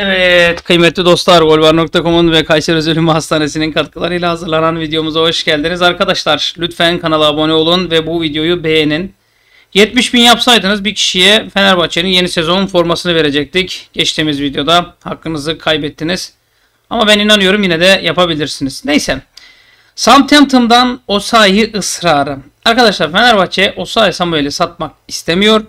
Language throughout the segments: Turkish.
Evet kıymetli dostlar golvar.com'un ve Kayseri Özel Hastanesi'nin katkılarıyla hazırlanan videomuza hoş geldiniz. Arkadaşlar lütfen kanala abone olun ve bu videoyu beğenin. 70 bin yapsaydınız bir kişiye Fenerbahçe'nin yeni sezon formasını verecektik. Geçtiğimiz videoda hakkınızı kaybettiniz. Ama ben inanıyorum yine de yapabilirsiniz. Neyse. Southampton'dan Osayi ısrarı. Arkadaşlar Fenerbahçe Osayi Samuel'i satmak istemiyor.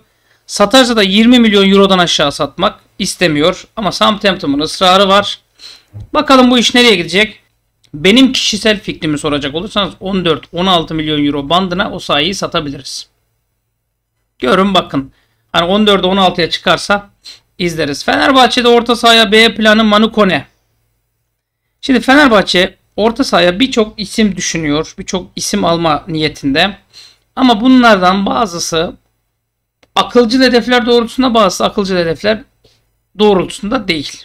Satarsa da 20 milyon eurodan aşağı satmak istemiyor. Ama Southampton'ın ısrarı var. Bakalım bu iş nereye gidecek? Benim kişisel fikrimi soracak olursanız 14-16 milyon euro bandına o sayıyı satabiliriz. Görün bakın. Hani 14 16'ya çıkarsa izleriz. Fenerbahçe'de orta sahaya B planı Manu Kone. Şimdi Fenerbahçe orta sahaya birçok isim düşünüyor. Birçok isim alma niyetinde. Ama bunlardan bazısı akılcı hedefler doğrultusunda bazısı akılcı hedefler doğrultusunda değil.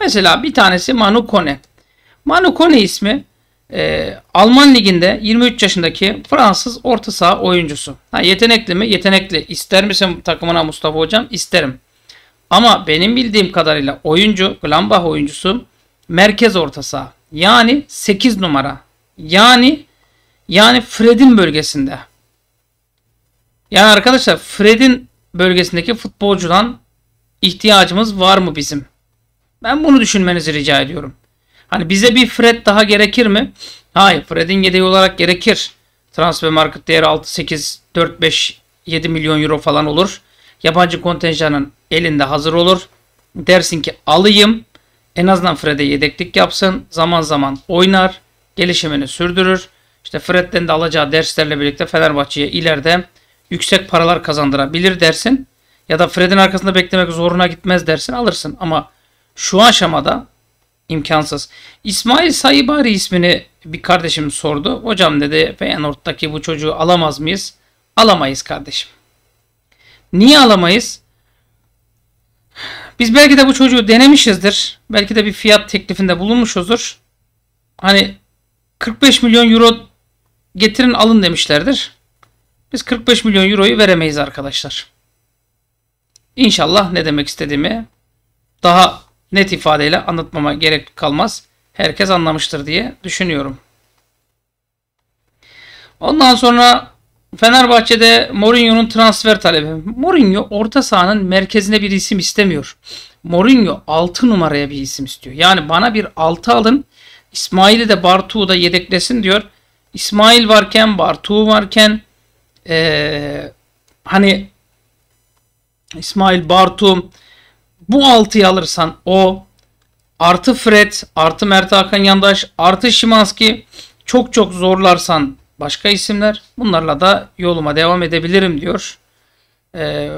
Mesela bir tanesi Manu Kone. Manu Kone ismi e, Alman liginde 23 yaşındaki Fransız orta saha oyuncusu. Ha, yetenekli mi? Yetenekli. İster misin takımına Mustafa Hocam? İsterim. Ama benim bildiğim kadarıyla oyuncu, Gladbach oyuncusu merkez orta saha. Yani 8 numara. Yani yani Fred'in bölgesinde. Yani arkadaşlar Fred'in bölgesindeki futbolcudan ihtiyacımız var mı bizim? Ben bunu düşünmenizi rica ediyorum. Hani bize bir Fred daha gerekir mi? Hayır Fred'in yedeği olarak gerekir. Transfer market değeri 6, 8, 4, 5, 7 milyon euro falan olur. Yabancı kontenjanın elinde hazır olur. Dersin ki alayım. En azından Fred'e yedeklik yapsın. Zaman zaman oynar. Gelişimini sürdürür. İşte Fred'den de alacağı derslerle birlikte Fenerbahçe'ye ileride yüksek paralar kazandırabilir dersin ya da Fred'in arkasında beklemek zoruna gitmez dersin alırsın ama şu aşamada imkansız. İsmail Sayibari ismini bir kardeşim sordu. Hocam dedi Feyenoord'daki bu çocuğu alamaz mıyız? Alamayız kardeşim. Niye alamayız? Biz belki de bu çocuğu denemişizdir. Belki de bir fiyat teklifinde bulunmuşuzdur. Hani 45 milyon euro getirin alın demişlerdir. Biz 45 milyon euroyu veremeyiz arkadaşlar. İnşallah ne demek istediğimi daha net ifadeyle anlatmama gerek kalmaz. Herkes anlamıştır diye düşünüyorum. Ondan sonra Fenerbahçe'de Mourinho'nun transfer talebi. Mourinho orta sahanın merkezine bir isim istemiyor. Mourinho 6 numaraya bir isim istiyor. Yani bana bir 6 alın. İsmail'i de Bartu'yu da yedeklesin diyor. İsmail varken, Bartu varken ee, hani İsmail Bartu bu 6'yı alırsan o artı Fred artı Mert Hakan Yandaş artı Şimanski çok çok zorlarsan başka isimler bunlarla da yoluma devam edebilirim diyor. Ee,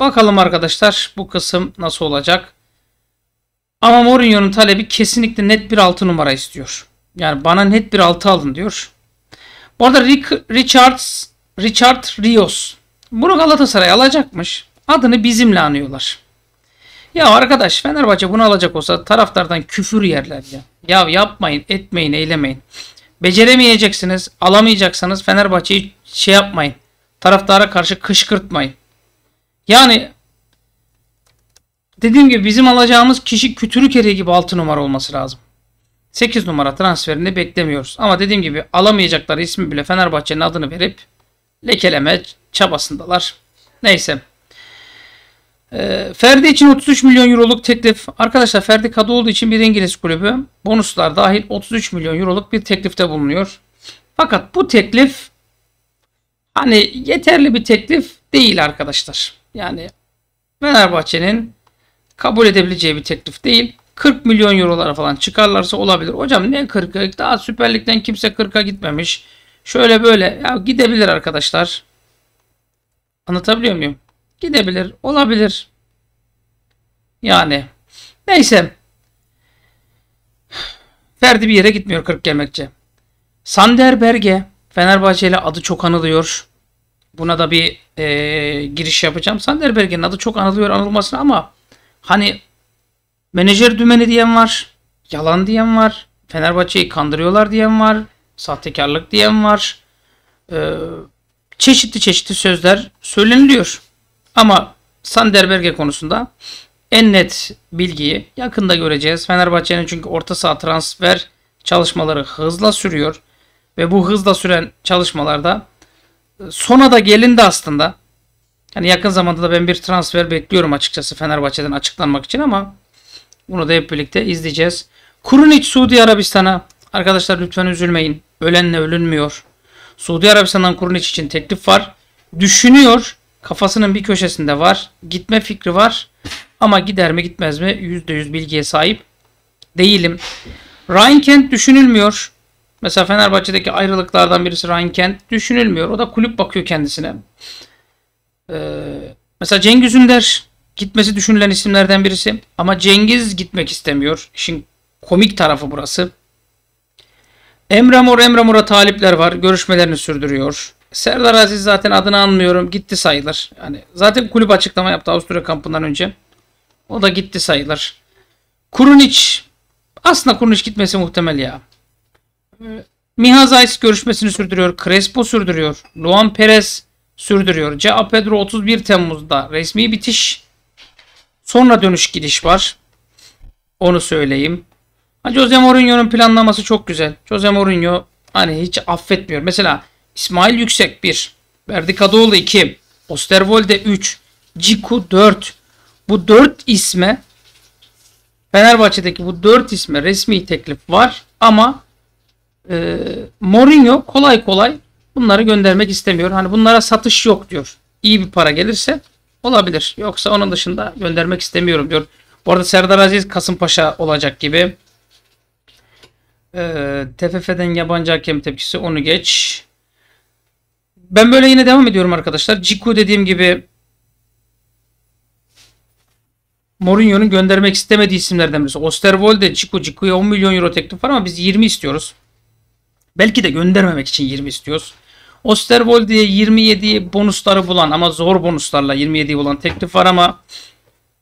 bakalım arkadaşlar bu kısım nasıl olacak. Ama Mourinho'nun talebi kesinlikle net bir 6 numara istiyor. Yani bana net bir 6 alın diyor. Bu arada Rick, Richards, Richard Rios bunu Galatasaray alacakmış adını bizimle anıyorlar. Ya arkadaş Fenerbahçe bunu alacak olsa taraftardan küfür yerler ya. Ya yapmayın, etmeyin, eylemeyin. Beceremeyeceksiniz, alamayacaksanız Fenerbahçe'yi şey yapmayın. Taraftara karşı kışkırtmayın. Yani dediğim gibi bizim alacağımız kişi kütürük eriği gibi 6 numara olması lazım. 8 numara transferini beklemiyoruz. Ama dediğim gibi alamayacakları ismi bile Fenerbahçe'nin adını verip lekeleme çabasındalar. Neyse. E, Ferdi için 33 milyon euroluk teklif. Arkadaşlar Ferdi kadı olduğu için bir İngiliz kulübü bonuslar dahil 33 milyon euroluk bir teklifte bulunuyor. Fakat bu teklif hani yeterli bir teklif değil arkadaşlar. Yani Fenerbahçe'nin kabul edebileceği bir teklif değil. 40 milyon eurolara falan çıkarlarsa olabilir. Hocam ne 40'a? Daha Süper Lig'den kimse 40'a gitmemiş. Şöyle böyle ya gidebilir arkadaşlar. Anlatabiliyor muyum? Gidebilir. Olabilir. Yani. Neyse. Ferdi bir yere gitmiyor 40 gelmekçe. Sander Berge. Fenerbahçe ile adı çok anılıyor. Buna da bir e, giriş yapacağım. Sander Berge'nin adı çok anılıyor anılmasına ama hani menajer dümeni diyen var. Yalan diyen var. Fenerbahçe'yi kandırıyorlar diyen var. Sahtekarlık diyen var. Ee, çeşitli çeşitli sözler söyleniliyor. Ama Sanderberge konusunda en net bilgiyi yakında göreceğiz. Fenerbahçe'nin çünkü orta saha transfer çalışmaları hızla sürüyor. Ve bu hızla süren çalışmalarda e, sona da gelindi aslında. Yani yakın zamanda da ben bir transfer bekliyorum açıkçası Fenerbahçe'den açıklanmak için ama bunu da hep birlikte izleyeceğiz. Kurunic Suudi Arabistan'a arkadaşlar lütfen üzülmeyin. Ölenle ölünmüyor. Suudi Arabistan'dan Kurunic için teklif var. Düşünüyor kafasının bir köşesinde var. Gitme fikri var. Ama gider mi gitmez mi %100 bilgiye sahip değilim. Ryan Kent düşünülmüyor. Mesela Fenerbahçe'deki ayrılıklardan birisi Ryan Kent düşünülmüyor. O da kulüp bakıyor kendisine. Ee, mesela Cengiz Ünder gitmesi düşünülen isimlerden birisi. Ama Cengiz gitmek istemiyor. İşin komik tarafı burası. Emre Mor, Emre Mor'a talipler var. Görüşmelerini sürdürüyor. Serdar Aziz zaten adını anmıyorum. Gitti sayılır. Yani zaten kulüp açıklama yaptı Avusturya kampından önce. O da gitti sayılır. Kurunic. Aslında Kurunic gitmesi muhtemel ya. Ee, Miha Zayis görüşmesini sürdürüyor. Crespo sürdürüyor. Luan Perez sürdürüyor. Cea Pedro 31 Temmuz'da resmi bitiş. Sonra dönüş gidiş var. Onu söyleyeyim. Jose Mourinho'nun planlaması çok güzel. Jose Mourinho hani hiç affetmiyor. Mesela İsmail Yüksek 1. Berdikadoğlu 2. Osterwolde 3. Ciku 4. Bu 4 isme Fenerbahçe'deki bu 4 isme resmi teklif var ama e, Mourinho kolay kolay bunları göndermek istemiyor. Hani bunlara satış yok diyor. İyi bir para gelirse olabilir. Yoksa onun dışında göndermek istemiyorum diyor. Bu arada Serdar Aziz Kasımpaşa olacak gibi. Ee, TFF'den yabancı hakem tepkisi onu geç ben böyle yine devam ediyorum arkadaşlar. Ciku dediğim gibi Mourinho'nun göndermek istemediği isimlerden birisi. Osterwolde, Ciku, Ciku'ya 10 milyon euro teklif var ama biz 20 istiyoruz. Belki de göndermemek için 20 istiyoruz. Osterwolde'ye 27 bonusları bulan ama zor bonuslarla 27'yi bulan teklif var ama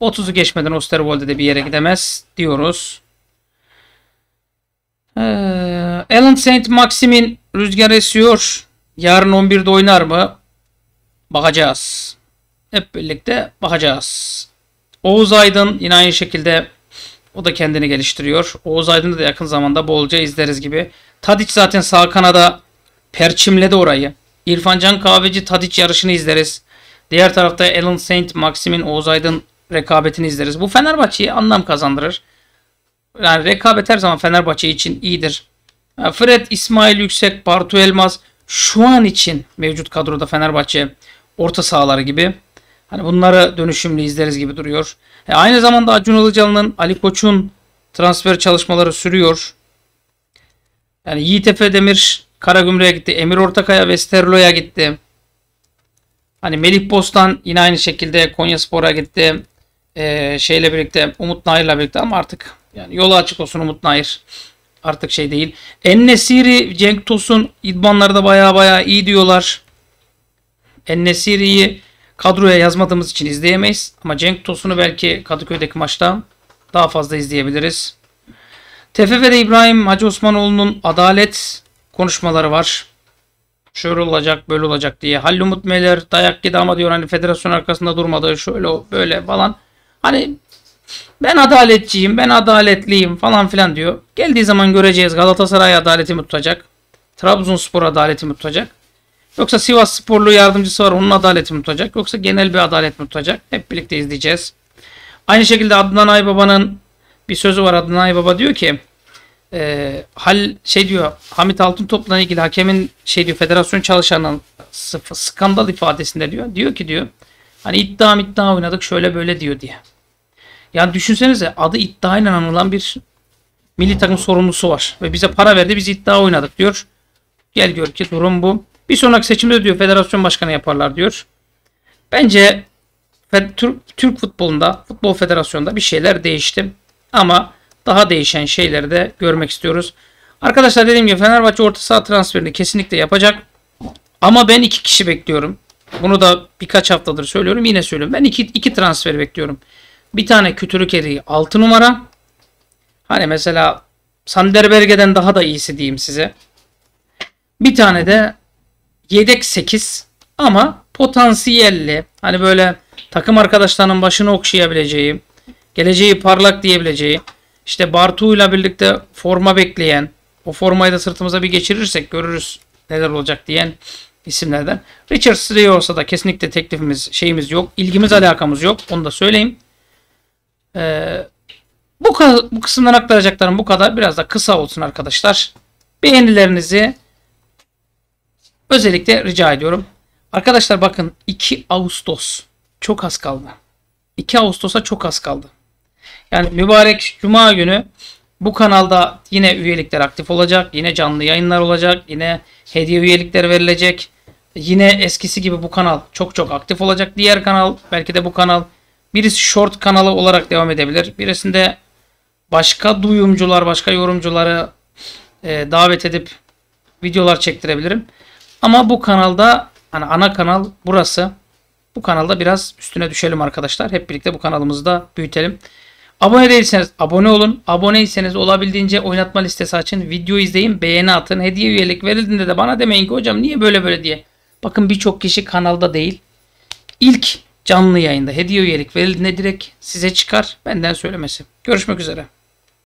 30'u geçmeden Osterwolde de bir yere gidemez diyoruz. Ee, Alan Saint Maximin rüzgar esiyor. Yarın 11'de oynar mı? Bakacağız. Hep birlikte bakacağız. Oğuz Aydın yine aynı şekilde o da kendini geliştiriyor. Oğuz Aydın'ı da yakın zamanda bolca izleriz gibi. Tadiç zaten sağ kanada perçimledi orayı. İrfan Can Kahveci Tadiç yarışını izleriz. Diğer tarafta Alan Saint, Maxim'in Oğuz Aydın rekabetini izleriz. Bu Fenerbahçe'ye anlam kazandırır. Yani rekabet her zaman Fenerbahçe için iyidir. Fred, İsmail Yüksek, Bartu Elmas şu an için mevcut kadroda Fenerbahçe orta sahaları gibi hani bunları dönüşümlü izleriz gibi duruyor. E aynı zamanda Acun Ilıcalı'nın Ali Koç'un transfer çalışmaları sürüyor. Yani Yiğit Efe Demir Karagümrük'e gitti. Emir Ortakaya Westerlo'ya gitti. Hani Melih Bostan yine aynı şekilde Konya Spor'a gitti. Ee, şeyle birlikte Umut Nair'la birlikte ama artık yani yolu açık olsun Umut Nair artık şey değil. Ennesiri Cenk Tosun idmanlarda baya baya iyi diyorlar. Ennesiri'yi kadroya yazmadığımız için izleyemeyiz. Ama Cenk Tosun'u belki Kadıköy'deki maçta daha fazla izleyebiliriz. TFF'de İbrahim Hacı Osmanoğlu'nun adalet konuşmaları var. Şöyle olacak böyle olacak diye. Halil Umut Meler dayak yedi ama diyor hani federasyon arkasında durmadı. Şöyle böyle falan. Hani ben adaletçiyim, ben adaletliyim falan filan diyor. Geldiği zaman göreceğiz Galatasaray adaleti mi tutacak? Trabzonspor adaleti mi tutacak? Yoksa Sivas sporlu yardımcısı var onun adaleti mi tutacak? Yoksa genel bir adalet mi tutacak? Hep birlikte izleyeceğiz. Aynı şekilde Adnan Aybaba'nın bir sözü var. Adnan Aybaba diyor ki e, hal şey diyor Hamit Altıntop'la ilgili hakemin şey diyor federasyon çalışanın skandal ifadesinde diyor. Diyor ki diyor hani iddia iddia oynadık şöyle böyle diyor diye. Yani düşünsenize adı iddiayla anılan bir milli hmm. takım sorumlusu var. Ve bize para verdi biz iddia oynadık diyor. Gel gör ki durum bu. Bir sonraki seçimde diyor federasyon başkanı yaparlar diyor. Bence Türk, futbolunda, futbol federasyonunda bir şeyler değişti. Ama daha değişen şeyleri de görmek istiyoruz. Arkadaşlar dediğim gibi Fenerbahçe orta saha transferini kesinlikle yapacak. Ama ben iki kişi bekliyorum. Bunu da birkaç haftadır söylüyorum. Yine söylüyorum. Ben iki, iki transfer bekliyorum. Bir tane kütürük eriği 6 numara. Hani mesela Sanderberge'den daha da iyisi diyeyim size. Bir tane de yedek 8 ama potansiyelli. Hani böyle takım arkadaşlarının başını okşayabileceği, geleceği parlak diyebileceği, işte ile birlikte forma bekleyen, o formayı da sırtımıza bir geçirirsek görürüz neler olacak diyen isimlerden. Richard Srey olsa da kesinlikle teklifimiz, şeyimiz yok. ilgimiz alakamız yok. Onu da söyleyeyim. Ee, bu, bu kısımdan aktaracaklarım bu kadar. Biraz da kısa olsun arkadaşlar. Beğenilerinizi özellikle rica ediyorum. Arkadaşlar bakın 2 Ağustos çok az kaldı. 2 Ağustos'a çok az kaldı. Yani mübarek Cuma günü bu kanalda yine üyelikler aktif olacak. Yine canlı yayınlar olacak. Yine hediye üyelikleri verilecek. Yine eskisi gibi bu kanal çok çok aktif olacak. Diğer kanal belki de bu kanal Birisi short kanalı olarak devam edebilir. Birisinde başka duyumcular, başka yorumcuları e, davet edip videolar çektirebilirim. Ama bu kanalda hani ana kanal burası. Bu kanalda biraz üstüne düşelim arkadaşlar. Hep birlikte bu kanalımızı da büyütelim. Abone değilseniz abone olun. Aboneyseniz olabildiğince oynatma listesi açın. Video izleyin, beğeni atın. Hediye üyelik verildiğinde de bana demeyin ki hocam niye böyle böyle diye. Bakın birçok kişi kanalda değil. İlk canlı yayında hediye üyelik verildiğinde direkt size çıkar. Benden söylemesi. Görüşmek üzere.